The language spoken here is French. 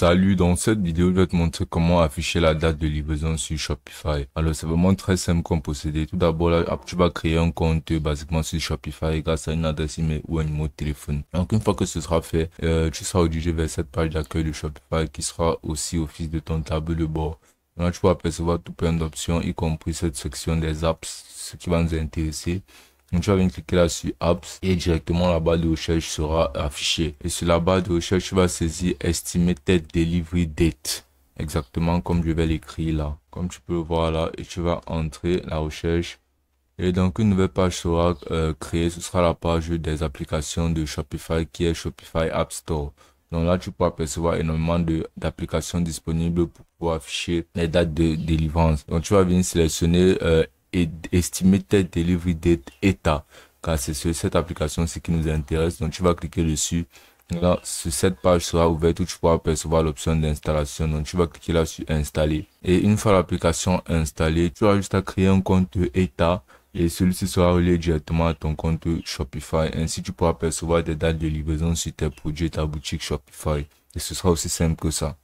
Salut, dans cette vidéo, je vais te montrer comment afficher la date de livraison sur Shopify. Alors, c'est vraiment très simple comme procédé. Tout d'abord, tu vas créer un compte euh, basiquement sur Shopify grâce à une adresse email ou un numéro de téléphone. Donc, une fois que ce sera fait, euh, tu seras obligé vers cette page d'accueil de Shopify qui sera aussi office de ton tableau de bord. Là, tu vas apercevoir tout plein d'options, y compris cette section des apps, ce qui va nous intéresser. Donc tu vas venir cliquer là sur Apps et directement la barre de recherche sera affichée. Et sur la barre de recherche, tu vas saisir Estimated Delivery Date. Exactement comme je vais l'écrire là. Comme tu peux le voir là. Et tu vas entrer la recherche. Et donc une nouvelle page sera euh, créée. Ce sera la page des applications de Shopify qui est Shopify App Store. Donc là, tu peux percevoir énormément d'applications disponibles pour pouvoir afficher les dates de délivrance. Donc tu vas venir sélectionner euh, tête delivery date ETA, car c'est sur cette application ce qui nous intéresse. Donc, tu vas cliquer dessus. Là, cette page sera ouverte où tu pourras percevoir l'option d'installation. Donc, tu vas cliquer là sur installer. Et une fois l'application installée, tu as juste à créer un compte ETA et celui-ci sera relié directement à ton compte Shopify. Ainsi, tu pourras percevoir des dates de livraison sur tes produits ta boutique Shopify. Et ce sera aussi simple que ça.